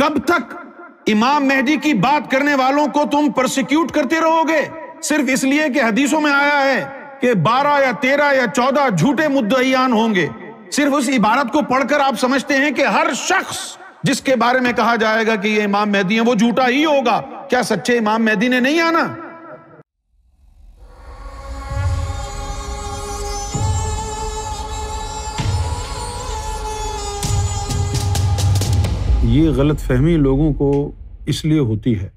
कब तक इमाम मेहदी की बात करने वालों को तुम प्रोसिक्यूट करते रहोगे सिर्फ इसलिए कि हदीसों में आया है कि बारह या तेरह या चौदह झूठे मुद्दईयान होंगे सिर्फ उस इबारत को पढ़कर आप समझते हैं कि हर शख्स जिसके बारे में कहा जाएगा कि ये इमाम मेहदी है वो झूठा ही होगा क्या सच्चे इमाम मेहदी ने नहीं आना ये गलत फहमी लोगों को इसलिए होती है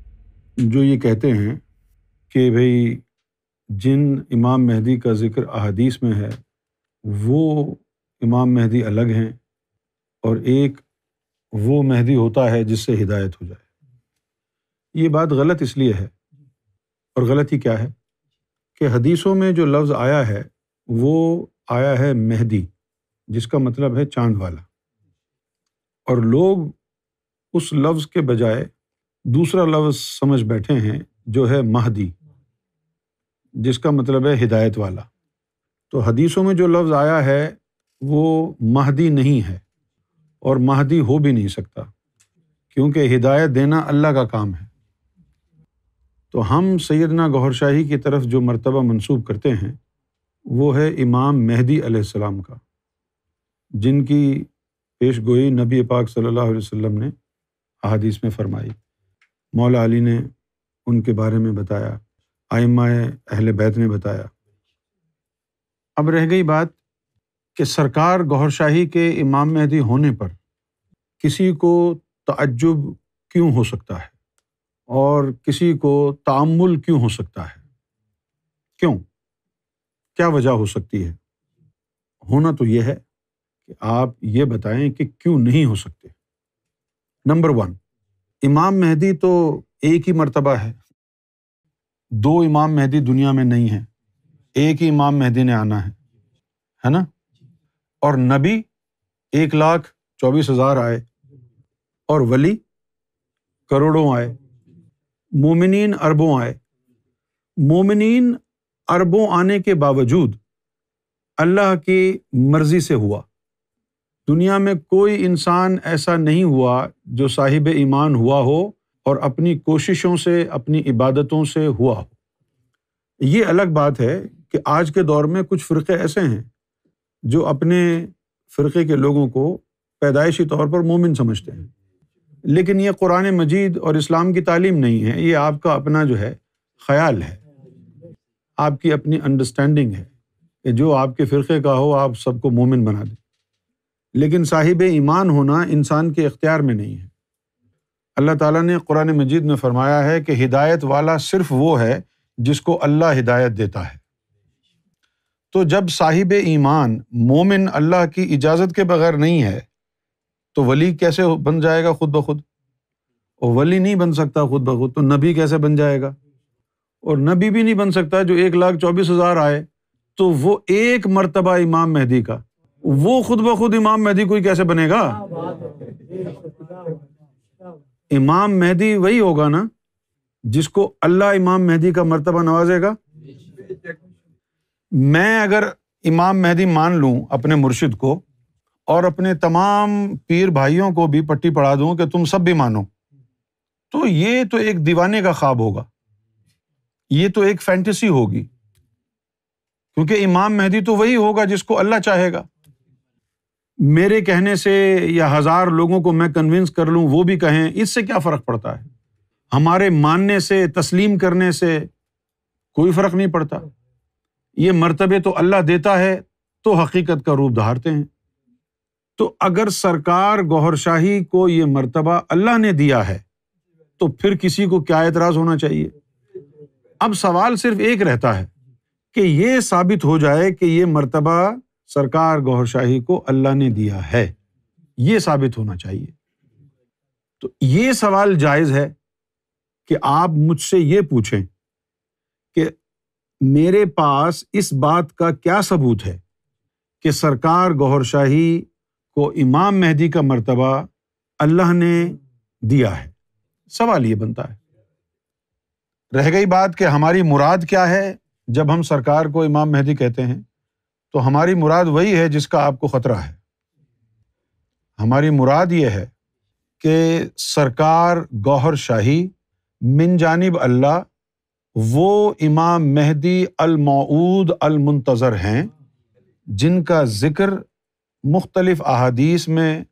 जो ये कहते हैं कि भाई जिन इमाम मेहदी का ज़िक्र अहादीस में है वो इमाम मेहदी अलग हैं और एक वो महदी होता है जिससे हिदायत हो जाए ये बात गलत इसलिए है और गलत ही क्या है कि हदीसों में जो लफ्ज़ आया है वो आया है मेहदी जिसका मतलब है चांद वाला और लोग उस लफ्ज़ के बजाय दूसरा लफ्ज़ समझ बैठे हैं जो है महदी जिसका मतलब है हिदायत वाला तो हदीसों में जो लफ्ज़ आया है वो महदी नहीं है और महदी हो भी नहीं सकता क्योंकि हिदायत देना अल्लाह का काम है तो हम सैदना गौहर शाही की तरफ जो मर्तबा मंसूब करते हैं वो है इमाम मेहदी आसमाम का जिनकी पेश गोई नबी पाक सल्लल्लाहु अलैहि वसल्लम ने अहादीस में फरमाई मौला अली ने उनके बारे में बताया आइमा अहल बैत ने बताया अब रह गई बात कि सरकार गौहर शाही के इमाम मेहदी होने पर किसी को तज्जुब क्यों हो सकता है और किसी को तामुल क्यों हो सकता है क्यों क्या वजह हो सकती है होना तो यह है कि आप ये बताएं कि क्यों नहीं हो सकते नंबर वन इमाम मेहदी तो एक ही मर्तबा है दो इमाम मेहदी दुनिया में नहीं है एक ही इमाम मेहदी ने आना है है ना और नबी एक लाख चौबीस हजार आए और वली करोड़ों आए मोमिनीन अरबों आए मोमिनीन अरबों आने के बावजूद अल्लाह की मर्जी से हुआ दुनिया में कोई इंसान ऐसा नहीं हुआ जो साहिब ईमान हुआ हो और अपनी कोशिशों से अपनी इबादतों से हुआ हो ये अलग बात है कि आज के दौर में कुछ फ़िरक़े ऐसे हैं जो अपने फ़िरक़े के लोगों को पैदाइशी तौर पर मोमिन समझते हैं लेकिन ये कुरान मजीद और इस्लाम की तालीम नहीं है ये आपका अपना जो है ख्याल है आपकी अपनी अंडरस्टैंडिंग है कि जो आपके फ़िरक़े का हो आप सबको मोमिन बना दें लेकिन साहिब ईमान होना इंसान के इख्तियार में नहीं है अल्लाह ताला ने कुरान मजीद में फरमाया है कि हिदायत वाला सिर्फ वो है जिसको अल्लाह हिदायत देता है तो जब साहिब ईमान मोमिन अल्लाह की इजाज़त के बगैर नहीं है तो वली कैसे बन जाएगा खुद ब खुद और वली नहीं बन सकता खुद ब खुद तो नबी कैसे बन जाएगा और नबी भी नहीं बन सकता जो एक लाख चौबीस हज़ार आए तो वो एक मरतबा इमाम मेहदी का वो खुद ब खुद इमाम मेहदी कोई कैसे बनेगा इमाम मेहदी वही होगा ना जिसको अल्लाह इमाम मेहदी का मरतबा नवाजेगा मैं अगर इमाम मेहदी मान लू अपने मुर्शिद को और अपने तमाम पीर भाइयों को भी पट्टी पढ़ा दू कि तुम सब भी मानो तो ये तो एक दीवाने का ख्वाब होगा ये तो एक फैंटेसी होगी क्योंकि इमाम मेहदी तो वही होगा जिसको अल्लाह चाहेगा मेरे कहने से या हज़ार लोगों को मैं कन्विंस कर लूँ वो भी कहें इससे क्या फ़र्क पड़ता है हमारे मानने से तस्लीम करने से कोई फ़र्क नहीं पड़ता ये मरतबे तो अल्लाह देता है तो हकीकत का रूप धारते हैं तो अगर सरकार गौहर शाही को ये मरतबा अल्लाह ने दिया है तो फिर किसी को क्या एतराज़ होना चाहिए अब सवाल सिर्फ एक रहता है कि ये साबित हो जाए कि ये मरतबा सरकार गौरशाही को अल्लाह ने दिया है ये साबित होना चाहिए तो ये सवाल जायज़ है कि आप मुझसे ये पूछें कि मेरे पास इस बात का क्या सबूत है कि सरकार गौरशाही को इमाम मेहदी का मर्तबा अल्लाह ने दिया है सवाल ये बनता है रह गई बात कि हमारी मुराद क्या है जब हम सरकार को इमाम मेहदी कहते हैं तो हमारी मुराद वही है जिसका आपको ख़तरा है हमारी मुराद ये है कि सरकार गौहर शाही मिन जानब अल्लाह वो इमाम मेहदी अलमूद अलमंतज़र हैं जिनका ज़िक्र मुख्तलिफ़ अहादीस में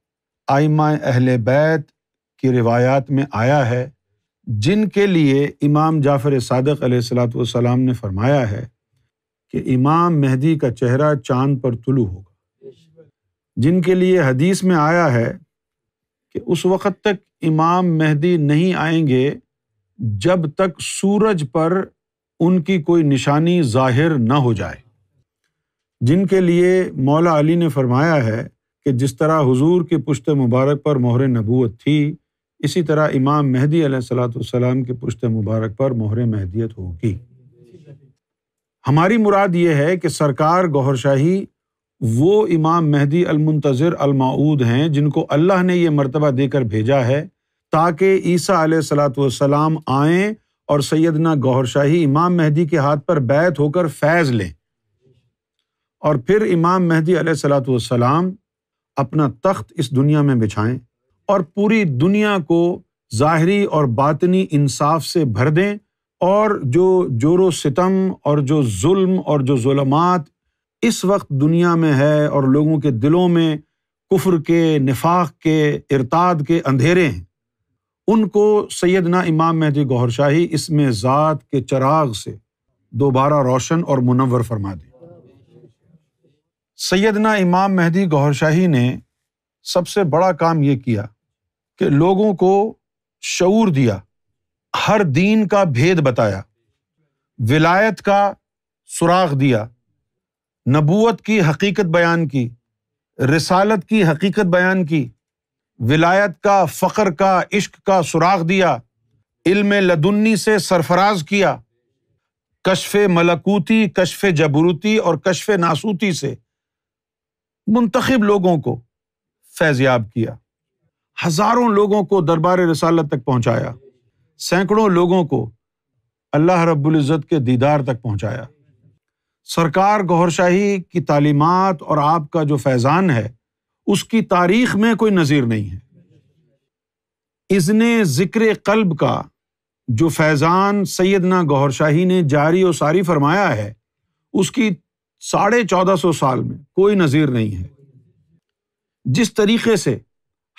आइमा अहल बैत की रिवायात में आया है जिनके लिए इमाम जाफ़र सदक सलाम ने फरमाया है कि इमाम मेहदी का चेहरा चांद पर तुलू होगा जिनके लिए हदीस में आया है कि उस वक़्त तक इमाम मेहदी नहीं आएंगे जब तक सूरज पर उनकी कोई निशानी जाहिर न हो जाए जिनके लिए मौला अली ने फरमाया है कि जिस तरह हुजूर की पुश्त मुबारक पर मोहर नबूत थी इसी तरह इमाम मेहदी सलाम की पुश्त मुबारक पर मोहर महदियत होगी हमारी मुराद ये है कि सरकार गौहर शाही वो इमाम मेहदी अलमुंतज़र अलमाऊद हैं जिनको अल्लाह ने ये मरतबा देकर भेजा है ताकि ईसा सलाम आएँ और सैदना गौहर शाही इमाम मेहदी के हाथ पर बैत होकर फैज़ लें और फिर इमाम मेहदी सलाम अपना तख्त इस दुनिया में बिछाएं और पूरी दुनिया को ज़ाहरी और बातनी इंसाफ से भर दें और जो जोर सितम और जो जुल्म और जो जुलमात इस वक्त दुनिया में है और लोगों के दिलों में कुफ्र के निफाक के इरताद के अंधेरे हैं उनको सैदना इमाम महदी गौहर शाही इसमें ज़ात के चराग से दोबारा रोशन और मुनवर फरमा दें सैदना इमाम महदी गौहर शाही ने सबसे बड़ा काम ये किया कि लोगों को शूर दिया हर दीन का भेद बताया विलायत का सुराग दिया नबूत की हकीकत बयान की रिसालत की हकीकत बयान की विलायत का फ़ख्र का इश्क का सुराग दिया इल्म लदुन्नी से सरफराज किया कशफ मलकूती कशफ जबरूती और कशफ नासूती से मुंतखब लोगों को फैज़याब किया हज़ारों लोगों को दरबार रसालत तक पहुँचाया सैकड़ों लोगों को अल्लाह रब्ज़त के दीदार तक पहुँचाया सरकार गौरशाही की तालीमत और आपका जो फैज़ान है उसकी तारीख में कोई नज़ीर नहीं है इसने ज़िक्र कल्ब का जो फैज़ान सैदना गौहर शाही ने जारी व सारी फरमाया है उसकी साढ़े चौदह सौ साल में कोई नज़ीर नहीं है जिस तरीके से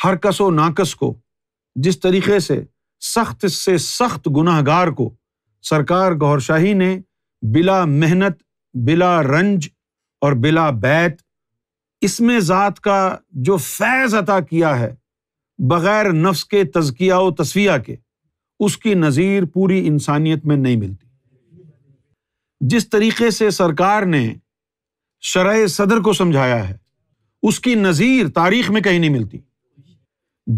हर कस व नाकस को जिस तरीके से सख्त से सख्त गुनाहगार को सरकार गौरशाही ने बिला मेहनत बिला रंज और बिला बैत इसमें ज़ात का जो फैज़ अता किया है बग़ैर नफ्स के तजकिया व तस्विया के उसकी नज़ीर पूरी इंसानियत में नहीं मिलती जिस तरीके से सरकार ने शरय सदर को समझाया है उसकी नज़ीर तारीख में कहीं नहीं मिलती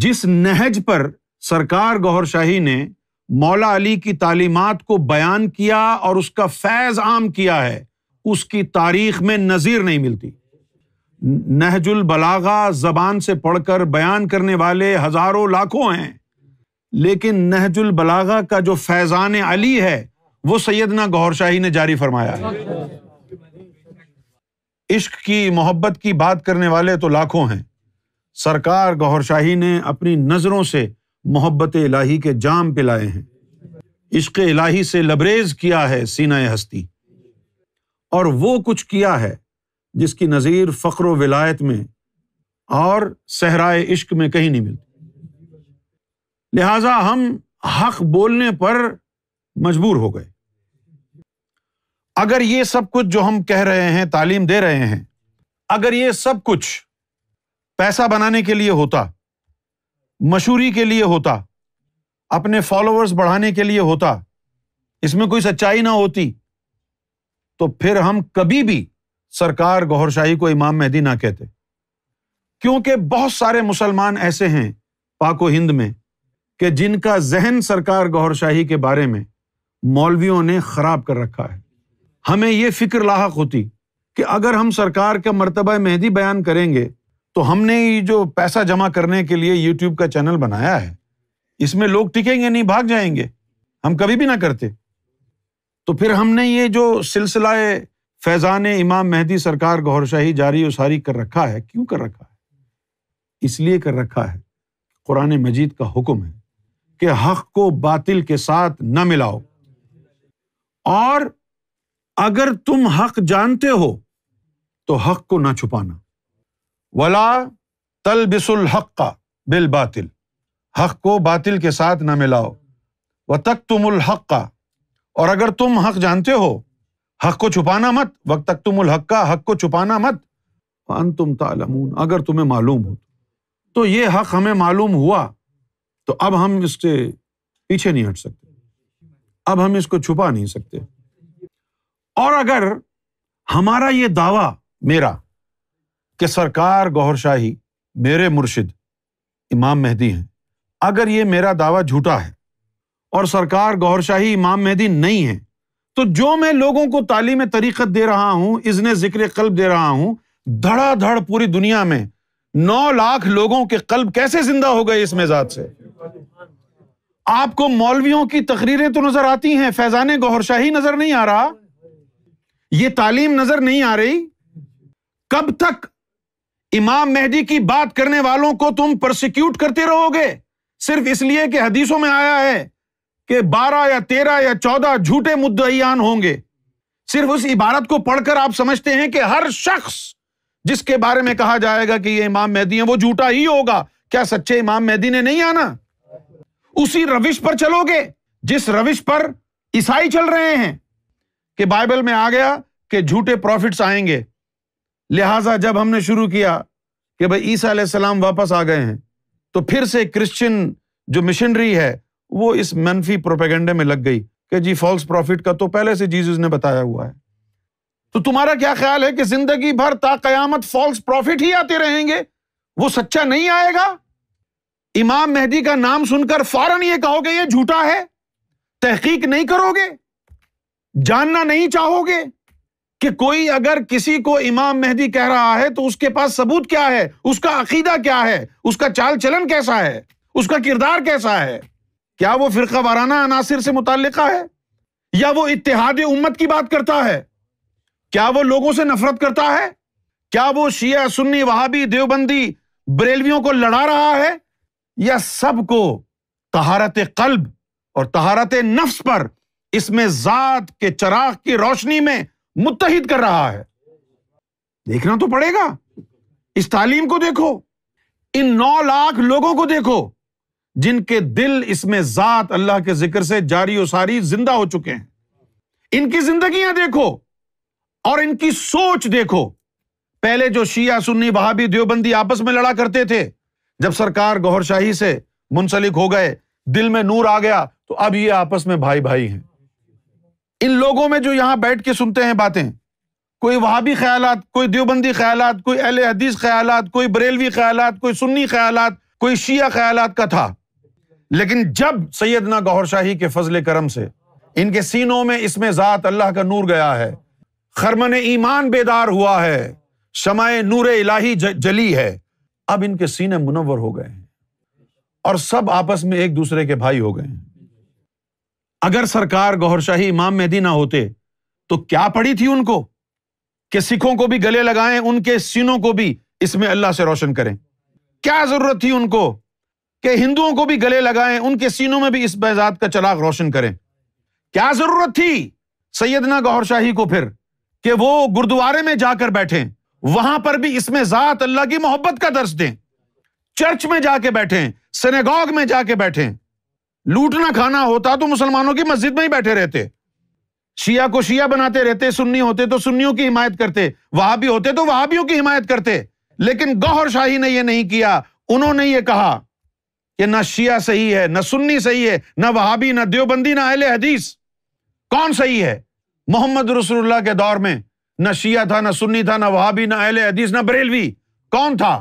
जिस नहज पर सरकार गौहर शाही ने मौला अली की तालीमत को बयान किया और उसका फैज आम किया है उसकी तारीख में नज़ीर नहीं मिलती नहजुल बलागा जबान से पढ़कर बयान करने वाले हज़ारों लाखों हैं लेकिन नहजुल बलागा का जो फैज़ान अली है वो सैदना गौहर शाही ने जारी फरमाया है इश्क की मोहब्बत की बात करने वाले तो लाखों हैं सरकार गौहर शाही ने अपनी नज़रों से मोहब्बत इलाही के जाम पिलाए हैं इश्क इलाही से लबरेज किया है सीना हस्ती और वो कुछ किया है जिसकी नज़ीर फ़ख्र विलायत में और सहराए इश्क में कहीं नहीं मिलती लिहाजा हम हक बोलने पर मजबूर हो गए अगर ये सब कुछ जो हम कह रहे हैं तालीम दे रहे हैं अगर ये सब कुछ पैसा बनाने के लिए होता मशहूरी के लिए होता अपने फॉलोअर्स बढ़ाने के लिए होता इसमें कोई सच्चाई ना होती तो फिर हम कभी भी सरकार गौरशाही को इमाम मेहदी ना कहते क्योंकि बहुत सारे मुसलमान ऐसे हैं पाको हिंद में कि जिनका जहन सरकार गौरशाही के बारे में मौलवियों ने खराब कर रखा है हमें यह फिक्र लाक होती कि अगर हम सरकार का मरतबा मेहदी बयान करेंगे तो हमने ये जो पैसा जमा करने के लिए यूट्यूब का चैनल बनाया है इसमें लोग टिकेंगे नहीं भाग जाएंगे हम कभी भी ना करते तो फिर हमने ये जो सिलसिला फैज़ान इमाम मेहदी सरकार गौरशाही जारी उसारी कर रखा है क्यों कर रखा है इसलिए कर रखा है कुरान मजीद का हुक्म है कि हक को बातिल के साथ न मिलाओ और अगर तुम हक जानते हो तो हक को ना छुपाना वला तलबिसुल हक का बिल बातिल हक को बातिल के साथ न मिलाओ व तक तुमुल हक का और अगर तुम हक जानते हो हक को छुपाना मत वक्त तक तुमुल हक का हक को छुपाना मत अन तुम तालमून अगर तुम्हें मालूम हो तो।, तो ये हक हमें मालूम हुआ तो अब हम इससे पीछे नहीं हट सकते अब हम इसको छुपा नहीं सकते और अगर हमारा ये दावा मेरा कि सरकार गौहर शाही मेरे मुर्शिद इमाम मेहदी हैं अगर ये मेरा दावा झूठा है और सरकार गौहर शाही इमाम मेहदी नहीं है तो जो मैं लोगों को तालीम तरीक़त दे रहा हूँ इजन ज़िक्र कल्ब दे रहा हूँ धड़ाधड़ पूरी दुनिया में नौ लाख लोगों के कल्ब कैसे जिंदा हो गए इस मेजाज से आपको मौलवियों की तकरीरें तो नजर आती हैं फैजान गौहरशाही नजर नहीं आ रहा ये तालीम नजर नहीं आ रही कब तक इमाम मेहदी की बात करने वालों को तुम प्रोसिक्यूट करते रहोगे सिर्फ इसलिए कि हदीसों में आया है कि बारह या तेरह या चौदह झूठे मुद्दयान होंगे सिर्फ उस इबारत को पढ़कर आप समझते हैं कि हर शख्स जिसके बारे में कहा जाएगा कि ये इमाम मेहदी है वो झूठा ही होगा क्या सच्चे इमाम मेहदी ने नहीं आना उसी रविश पर चलोगे जिस रविश पर ईसाई चल रहे हैं कि बाइबल में आ गया कि झूठे प्रॉफिट्स आएंगे लिहाजा जब हमने शुरू किया कि भाई ईसा सलाम वापस आ गए हैं तो फिर से क्रिश्चियन जो मिशनरी है वो इस मनफी प्रोपेगेंडे में लग गई कि जी फॉल्स प्रॉफिट का तो पहले से जीसस ने बताया हुआ है तो तुम्हारा क्या ख्याल है कि जिंदगी भर ता कयामत फॉल्स प्रॉफिट ही आते रहेंगे वो सच्चा नहीं आएगा इमाम मेहदी का नाम सुनकर फौरन ये कहोगे ये झूठा है तहकीक नहीं करोगे जानना नहीं चाहोगे कि कोई अगर किसी को इमाम मेहदी कह रहा है तो उसके पास सबूत क्या है उसका अकीदा क्या है उसका चाल चलन कैसा है उसका किरदार कैसा है क्या वो फिर वाराना अनासर से मुतलका है या वो इतिहाद उम्मत की बात करता है क्या वो लोगों से नफरत करता है क्या वो शिया सुन्नी वहाबी देवबंदी बरेलवियों को लड़ा रहा है या सबको तहारत कल्ब और तहारत नफ्स पर इसमें जात के चराग की रोशनी में मुतहिद कर रहा है देखना तो पड़ेगा इस तालीम को देखो इन नौ लाख लोगों को देखो जिनके दिल इसमें जात अल्लाह के जिक्र से जारी और सारी जिंदा हो चुके हैं इनकी जिंदगियां देखो और इनकी सोच देखो पहले जो शिया सुन्नी बहाबी देवबंदी आपस में लड़ा करते थे जब सरकार गौहरशाही से मुंसलिक हो गए दिल में नूर आ गया तो अब ये आपस में भाई भाई हैं इन लोगों में जो यहां बैठ के सुनते हैं बातें कोई वहाबी ख्याल कोई देवबंदी ख्याल कोई अहल हदीस ख्याल कोई बरेलवी ख्याल कोई सुन्नी ख्याल कोई शिया ख्याल का था लेकिन जब सैदना गौहर शाही के फजल करम से इनके सीनों में इसमें ज़ात अल्लाह का नूर गया है खरमन ईमान बेदार हुआ है शमाए नूर इलाही जली है अब इनके सीने मुनवर हो गए हैं और सब आपस में एक दूसरे के भाई हो गए हैं अगर सरकार गौरशाही इमाम मेहदी ना होते तो क्या पड़ी थी उनको कि सिखों को भी गले लगाए उनके सीनों को भी इसमें अल्लाह से रोशन करें क्या जरूरत थी उनको कि हिंदुओं को भी गले लगाए उनके सीनों में भी इस बेजात का चलाक रोशन करें क्या जरूरत थी सैदना गौहर शाही को फिर कि वो गुरुद्वारे में जाकर बैठे वहां पर भी इसमें जात अल्लाह की मोहब्बत का दर्श दें चर्च में जाके बैठे सिनेगॉग में जाके बैठे लूटना खाना होता तो मुसलमानों की मस्जिद में ही बैठे रहते शिया को शिया बनाते रहते सुन्नी होते तो सुन्नियों की हिमायत करते वहाबी होते तो वहां की हिमायत करते लेकिन गौहर शाही ने यह नहीं किया उन्होंने ये कहा कि ना शिया सही है ना सुन्नी सही है ना वहाबी ना देवबंदी ना अहल हदीस कौन सही है मोहम्मद रसूलुल्लाह के दौर में ना शिया था ना सुन्नी था ना वहाबी ना अहल हदीस ना बरेलवी कौन था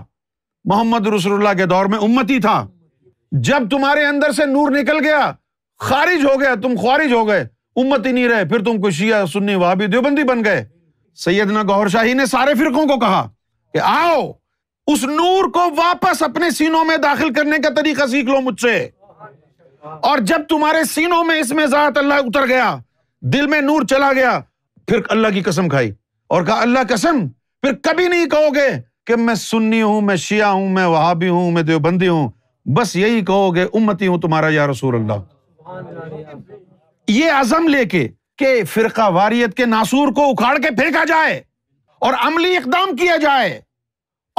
मोहम्मद रसूलुल्लाह के दौर में उम्मती था जब तुम्हारे अंदर से नूर निकल गया खारिज हो गया तुम खारिज हो गए उम्मत ही नहीं रहे फिर तुम को शिया सुन्नी वहां भी देवबंदी बन गए सैयदना गौर शाही ने सारे फिरकों को कहा कि आओ उस नूर को वापस अपने सीनों में दाखिल करने का तरीका सीख लो मुझसे और जब तुम्हारे सीनों में इसमें जात अल्लाह उतर गया दिल में नूर चला गया फिर अल्लाह की कसम खाई और कहा अल्लाह कसम फिर कभी नहीं कहोगे कि मैं सुन्नी हूं मैं शिया हूं मैं वहां भी हूं मैं देवबंदी हूं बस यही कहोगे उम्मती हूं तुम्हारा या रसूल अल्लाह ये आजम लेके के फिरका वारियत के नासूर को उखाड़ के फेंका जाए और अमली इकदाम किया जाए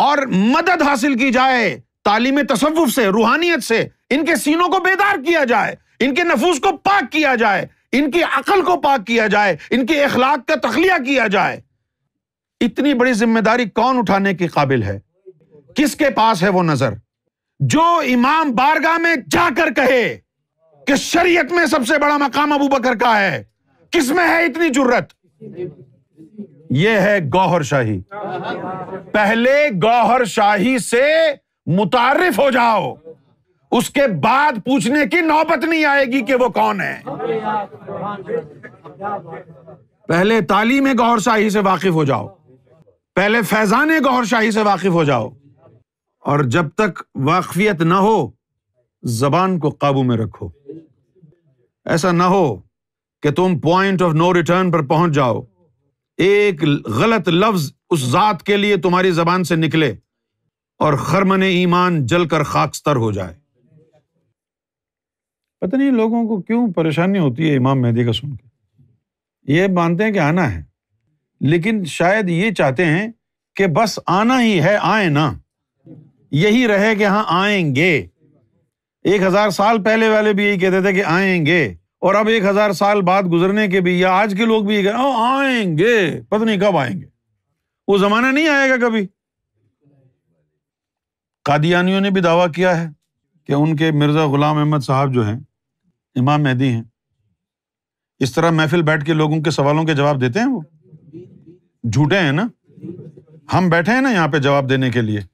और मदद हासिल की जाए तालीम तसवुफ से रूहानियत से इनके सीनों को बेदार किया जाए इनके नफूस को पाक किया जाए इनकी अकल को पाक किया जाए इनके अखलाक का तखलिया किया जाए इतनी बड़ी जिम्मेदारी कौन उठाने के काबिल है किसके पास है वो नजर जो इमाम बारगाह में जाकर कहे कि शरीयत में सबसे बड़ा मकाम अबू बकर का है किसमें है इतनी जुर्रत यह है गौहर शाही पहले गौहर शाही से मुतारिफ हो जाओ उसके बाद पूछने की नौबत नहीं आएगी कि वो कौन है पहले तालीम गौर शाही से वाकिफ हो जाओ पहले फैजान गौर शाही से वाकिफ हो जाओ और जब तक वाकफियत ना हो जबान को काबू में रखो ऐसा ना हो कि तुम पॉइंट ऑफ नो रिटर्न पर पहुंच जाओ एक गलत लफ्ज उस जात के लिए तुम्हारी जबान से निकले और खरमन ईमान जलकर खाकस्तर हो जाए पता नहीं लोगों को क्यों परेशानी होती है इमाम मेहदी का सुन के ये मानते हैं कि आना है लेकिन शायद ये चाहते हैं कि बस आना ही है आए ना यही रहे कि हाँ आएंगे एक हजार साल पहले वाले भी यही कहते थे कि आएंगे और अब एक हजार साल बाद गुजरने के भी या आज के लोग भी ये आएंगे पता नहीं कब आएंगे वो जमाना नहीं आएगा कभी कादियानियों ने भी दावा किया है कि उनके मिर्जा गुलाम अहमद साहब जो हैं इमाम मेहदी हैं इस तरह महफिल बैठ के लोगों के सवालों के जवाब देते हैं वो झूठे हैं ना हम बैठे हैं ना यहाँ पे जवाब देने के लिए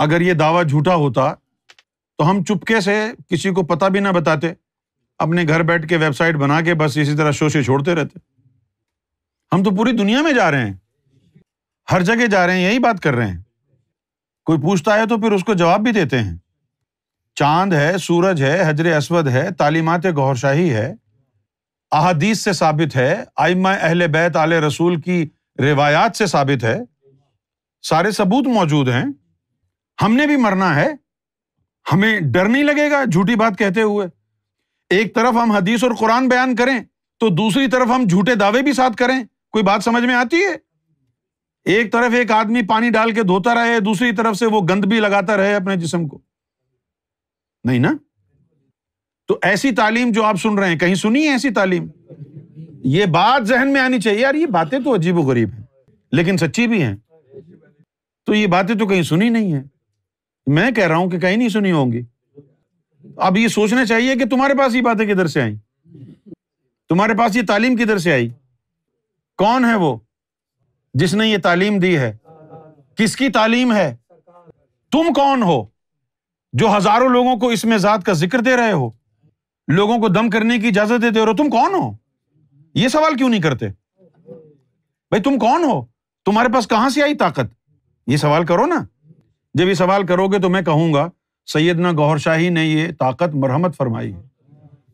अगर ये दावा झूठा होता तो हम चुपके से किसी को पता भी ना बताते अपने घर बैठ के वेबसाइट बना के बस इसी तरह शोशे छोड़ते रहते हम तो पूरी दुनिया में जा रहे हैं हर जगह जा रहे हैं यही बात कर रहे हैं कोई पूछता है तो फिर उसको जवाब भी देते हैं चांद है सूरज है हजर असवद है तालीमत गौरशाही है अहादीस से साबित है आइमा अहल बैत आल रसूल की रिवायात से साबित है सारे सबूत मौजूद हैं हमने भी मरना है हमें डर नहीं लगेगा झूठी बात कहते हुए एक तरफ हम हदीस और कुरान बयान करें तो दूसरी तरफ हम झूठे दावे भी साथ करें कोई बात समझ में आती है एक तरफ एक आदमी पानी डाल के धोता रहे दूसरी तरफ से वो गंद भी लगाता रहे अपने जिसम को नहीं ना तो ऐसी तालीम जो आप सुन रहे हैं कहीं सुनी है ऐसी तालीम ये बात जहन में आनी चाहिए यार ये बातें तो अजीब व गरीब है लेकिन सच्ची भी है तो ये बातें तो कहीं सुनी नहीं है मैं कह रहा हूं कि कहीं नहीं सुनी होंगी अब ये सोचना चाहिए कि तुम्हारे पास ये बातें किधर से आई तुम्हारे पास ये तालीम किधर से आई कौन है वो जिसने ये तालीम दी है किसकी तालीम है तुम कौन हो जो हजारों लोगों को इसमें जात का जिक्र दे रहे हो लोगों को दम करने की इजाजत देते हो तुम कौन हो ये सवाल क्यों नहीं करते भाई तुम कौन हो तुम्हारे पास कहां से आई ताकत ये सवाल करो ना जब ये सवाल करोगे तो मैं कहूंगा सैदना गौहर शाही ने ये ताकत मरहमत फरमाई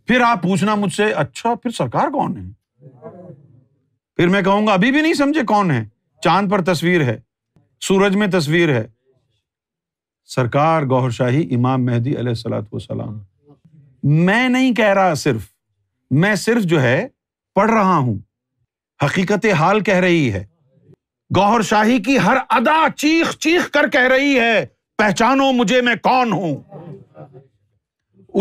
फिर आप पूछना मुझसे अच्छा फिर सरकार कौन है फिर मैं कहूँगा अभी भी नहीं समझे कौन है चांद पर तस्वीर है सूरज में तस्वीर है सरकार गौहर शाही इमाम मेहदी सलाम मैं नहीं कह रहा सिर्फ मैं सिर्फ जो है पढ़ रहा हूं हकीकत हाल कह रही है गौहर शाही की हर अदा चीख चीख कर कह रही है पहचानो मुझे मैं कौन हूं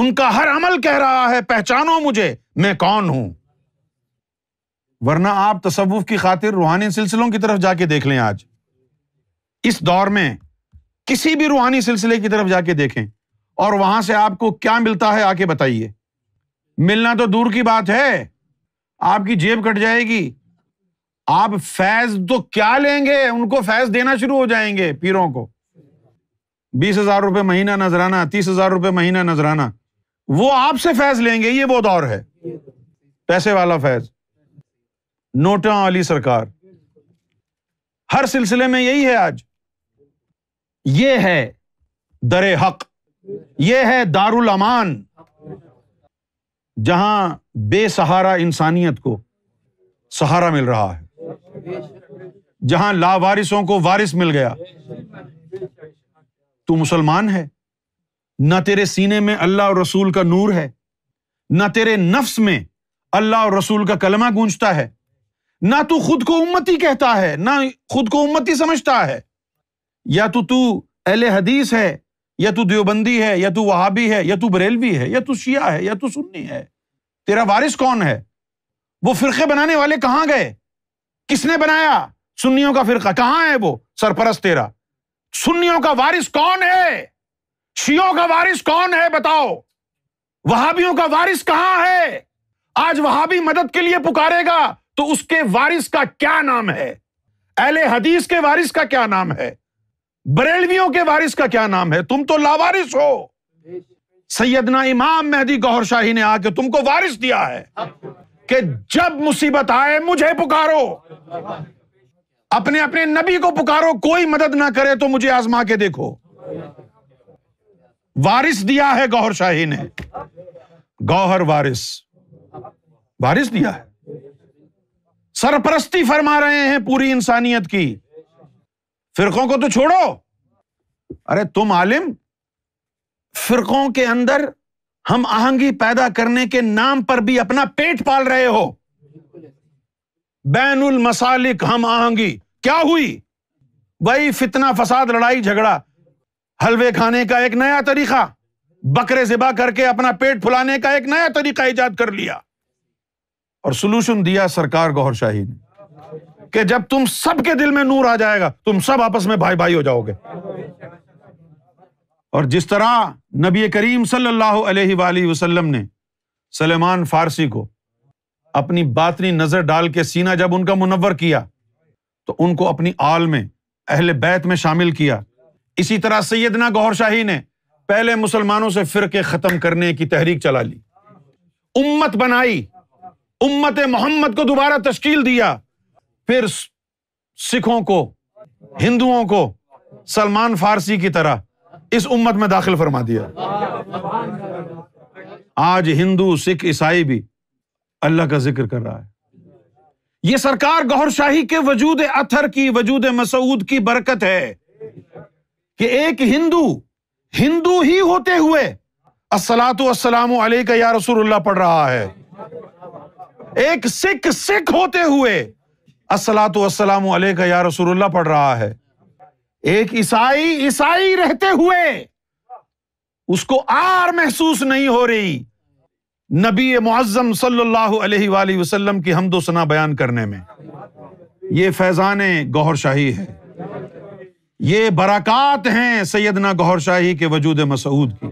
उनका हर अमल कह रहा है पहचानो मुझे मैं कौन हूं वरना आप तसव्वुफ की खातिर रूहानी सिलसिलों की तरफ जाके देख लें आज इस दौर में किसी भी रूहानी सिलसिले की तरफ जाके देखें और वहां से आपको क्या मिलता है आके बताइए मिलना तो दूर की बात है आपकी जेब कट जाएगी आप फैज तो क्या लेंगे उनको फैज देना शुरू हो जाएंगे पीरों को बीस हजार रुपये महीना नजराना तीस हजार रुपये महीना नजराना वो आपसे फैज लेंगे ये बहुत और है पैसे वाला फैज नोटा वाली सरकार हर सिलसिले में यही है आज ये है दर हक ये है दारुल अमान जहां बेसहारा इंसानियत को सहारा मिल रहा है जहां लावारिसों को वारिस मिल गया तू मुसलमान है ना तेरे सीने में अल्लाह और रसूल का नूर है ना तेरे नफ्स में अल्लाह और रसूल का कलमा गूंजता है ना तू खुद को उम्मती कहता है ना खुद को उम्मती समझता है या तो तू अहल हदीस है या तू देवबंदी है या तू वहाबी है या तू बरेलवी है या तू शिया है या तू सुन्नी है तेरा वारिस कौन है वो फिरके बनाने वाले कहाँ गए किसने बनाया सुन्नियों का फिरका कहां है वो सरपरस तेरा सुन्नियों का वारिस कौन है शियों का वारिस कौन है बताओ वहाबियों का वारिस कहां है आज वहाबी मदद के लिए पुकारेगा तो उसके वारिस का क्या नाम है अहले हदीस के वारिस का क्या नाम है बरेलवियों के वारिस का क्या नाम है तुम तो लावारिस हो सैयदना इमाम मेहदी गौहर शाही ने आके तुमको वारिस दिया है हाँ। कि जब मुसीबत आए मुझे पुकारो अपने अपने नबी को पुकारो कोई मदद ना करे तो मुझे आजमा के देखो वारिस दिया है गौहर शाही ने गौहर वारिस वारिस दिया है सरपरस्ती फरमा रहे हैं पूरी इंसानियत की फिरकों को तो छोड़ो अरे तुम आलिम फिरकों के अंदर हम आहंगी पैदा करने के नाम पर भी अपना पेट पाल रहे हो बैनुल मसालिक हम आहंगी क्या हुई वही फितना फसाद लड़ाई झगड़ा हलवे खाने का एक नया तरीका बकरे जिबा करके अपना पेट फुलाने का एक नया तरीका इजाद कर लिया और सोल्यूशन दिया सरकार गौर शाही ने कि जब तुम सबके दिल में नूर आ जाएगा तुम सब आपस में भाई भाई हो जाओगे और जिस तरह नबी करीम सल्लल्लाहु अलैहि वसल्लम ने सलेमान फारसी को अपनी बातनी नज़र डाल के सीना जब उनका मुनवर किया तो उनको अपनी आल में अहल बैत में शामिल किया इसी तरह सैदना गौहर शाही ने पहले मुसलमानों से फ़िरके ख़त्म करने की तहरीक चला ली उम्मत बनाई उम्मत मोहम्मद को दोबारा तश्कील दिया फिर सिखों को हिंदुओं को सलमान फारसी की तरह इस उम्मत में दाखिल फरमा दिया आज हिंदू सिख ईसाई भी अल्लाह का जिक्र कर रहा है ये सरकार गौर शाही के वजूद अथर की वजूद मसूद की बरकत है कि एक हिंदू हिंदू ही होते हुए असलात असलाम का या रसूलुल्लाह पढ़ रहा है एक सिख सिख होते हुए असलात असलाम का या रसूलुल्लाह पढ़ रहा है एक ईसाई ईसाई रहते हुए उसको आर महसूस नहीं हो रही नबी मुआजम सल्लल्लाहु अलैहि वसल्लम की हमदो सना बयान करने में ये फैजान गौहर शाही है ये बरक़ात हैं सैदना गौहर शाही के वजूद मसूद की